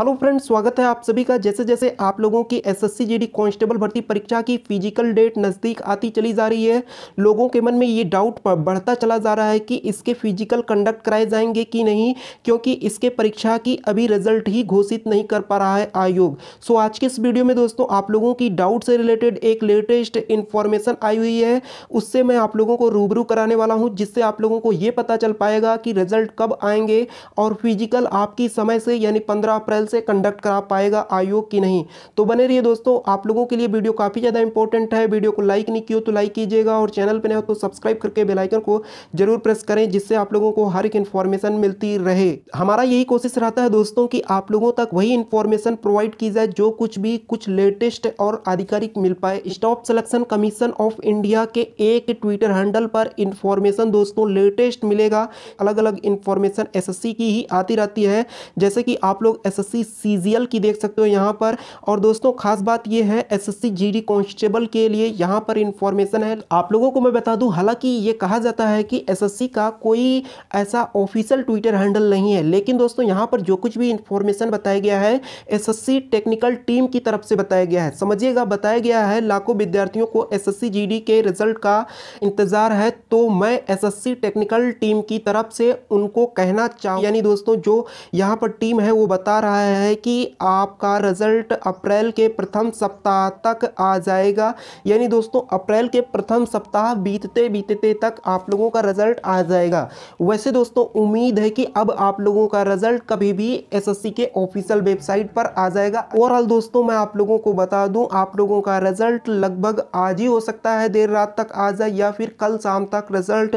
hello friends स्वागत है आप सभी का जैसे जैसे आप लोगों की एसएससी जीडी कांस्टेबल भर्ती परीक्षा की फिजिकल डेट नज़दीक आती चली जा रही है लोगों के मन में ये डाउट बढ़ता चला जा रहा है कि इसके फिजिकल कंडक्ट कराए जाएंगे कि नहीं क्योंकि इसके परीक्षा की अभी रिजल्ट ही घोषित नहीं कर पा रहा है आयोग सो आज के इस वीडियो में दोस्तों आप लोगों की डाउट से रिलेटेड एक लेटेस्ट इन्फॉर्मेशन आई हुई है उससे मैं आप लोगों को रूबरू कराने वाला हूँ जिससे आप लोगों को ये पता चल पाएगा कि रिजल्ट कब आएंगे और फिजिकल आपकी समय से यानी पंद्रह अप्रैल से कंडक्ट करा पाएगा आयोग की नहीं तो बने रहिए दोस्तों आप लोगों के लिए वीडियो काफ़ी ज़्यादा इंपॉर्टेंट है वीडियो को लाइक नहीं किया तो लाइक कीजिएगा और चैनल पर नहीं हो तो सब्सक्राइब करके बेलाइकन को जरूर प्रेस करें जिससे आप लोगों को हर एक इन्फॉर्मेशन मिलती रहे हमारा यही कोशिश रहता है दोस्तों की आप लोगों तक वही इन्फॉर्मेशन प्रोवाइड की जाए जो कुछ भी कुछ लेटेस्ट और आधिकारिक मिल पाए staff selection commission of India के एक ट्विटर हैंडल पर इंफॉर्मेशन दोस्तों लेटेस्ट मिलेगा अलग अलग इंफॉर्मेशन एसएससी की ही आती रहती है जैसे कि आप लोग एस एसएससी सीजीएल की देख सकते हो यहाँ पर और दोस्तों खास बात ये है एसएससी जीडी कांस्टेबल के लिए यहाँ पर इंफॉर्मेशन है आप लोगों को मैं बता दूं हालांकि ये कहा जाता है कि एसएससी का कोई ऐसा ऑफिशियल ट्विटर हैंडल नहीं है लेकिन दोस्तों यहाँ पर जो कुछ भी इंफॉर्मेशन बताया गया है एस टेक्निकल टीम की तरफ से बताया गया है समझिएगा बताया गया है लाखों विद्यार्थियों को एस एस के रिजल्ट का इंतज़ार है तो मैं एस टेक्निकल टीम की तरफ से उनको कहना चाहूँ यानी दोस्तों जो यहाँ पर टीम है वो बता रहा है रहा है कि आपका रिज़ल्ट अप्रैल के प्रथम सप्ताह तक आ जाएगा यानी दोस्तों अप्रैल के प्रथम सप्ताह बीतते बीतते तक आप लोगों का रिज़ल्ट आ जाएगा वैसे दोस्तों उम्मीद है कि अब आप लोगों का रिज़ल्ट कभी भी एसएससी के ऑफिशियल वेबसाइट पर आ जाएगा ओवरऑल दोस्तों मैं आप लोगों को बता दूं आप लोगों का रिज़ल्ट लगभग आज ही हो सकता है देर रात तक आ जाए या फिर कल शाम तक रिज़ल्ट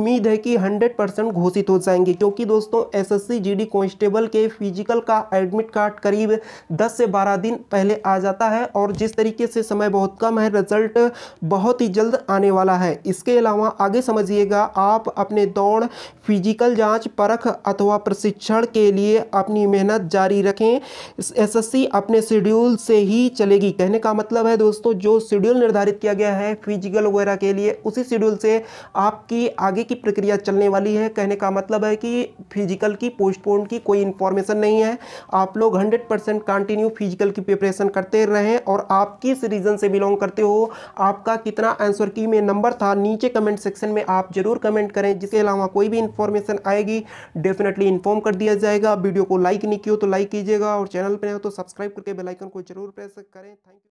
उम्मीद है कि हंड्रेड घोषित हो जाएंगे क्योंकि दोस्तों एस कांस्टेबल के फिजिकल का एडमिट कार्ड करीब दस से बारह दिन पहले आ जाता है और जिस तरीके से समय बहुत कम है रिजल्ट बहुत ही जल्द आने वाला है इसके अलावा आगे समझिएगा आप अपने दौड़ फिजिकल जांच परख अथवा प्रशिक्षण के लिए अपनी मेहनत जारी रखें एसएससी अपने शेड्यूल से ही चलेगी कहने का मतलब है दोस्तों जो शेड्यूल निर्धारित किया गया है फिजिकल वगैरह के लिए उसी शेड्यूल से आपकी आगे की प्रक्रिया चलने वाली है कहने का मतलब है कि फिजिकल की पोस्टपोन की कोई इन्फॉर्मेशन नहीं है आप लोग 100 परसेंट कंटिन्यू फिजिकल की प्रिपरेशन करते रहें और आप किस रीज़न से बिलोंग करते हो आपका कितना आंसर की में नंबर था नीचे कमेंट सेक्शन में आप जरूर कमेंट करें जिसके अलावा कोई भी इन्फॉर्मेशन आएगी डेफिनेटली इन्फॉर्म कर दिया जाएगा वीडियो को लाइक नहीं किया तो लाइक कीजिएगा और चैनल पर नहीं हो तो सब्सक्राइब करके बेलाइकन को जरूर प्रेस करें थैंक यू